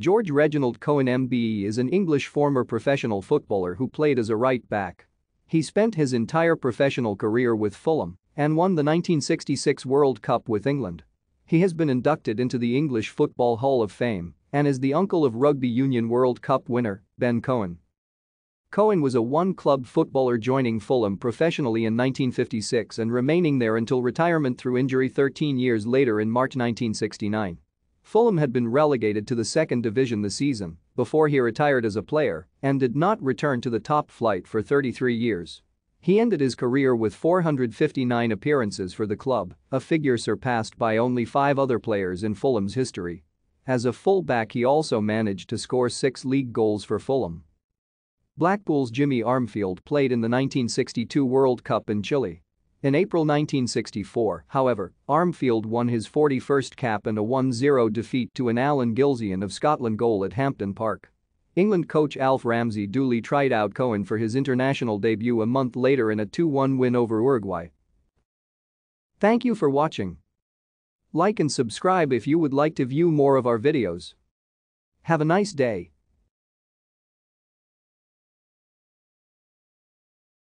George Reginald Cohen MBE is an English former professional footballer who played as a right back. He spent his entire professional career with Fulham and won the 1966 World Cup with England. He has been inducted into the English Football Hall of Fame and is the uncle of Rugby Union World Cup winner Ben Cohen. Cohen was a one-club footballer joining Fulham professionally in 1956 and remaining there until retirement through injury 13 years later in March 1969. Fulham had been relegated to the second division the season before he retired as a player and did not return to the top flight for 33 years. He ended his career with 459 appearances for the club, a figure surpassed by only five other players in Fulham's history. As a fullback he also managed to score six league goals for Fulham. Blackpool's Jimmy Armfield played in the 1962 World Cup in Chile in April 1964, however, Armfield won his 41st cap in a 1-0 defeat to an Alan Gilsian of Scotland goal at Hampden Park. England coach Alf Ramsey duly tried out Cohen for his international debut a month later in a 2-1 win over Uruguay. Thank you for watching. Like and subscribe if you would like to view more of our videos. Have a nice day.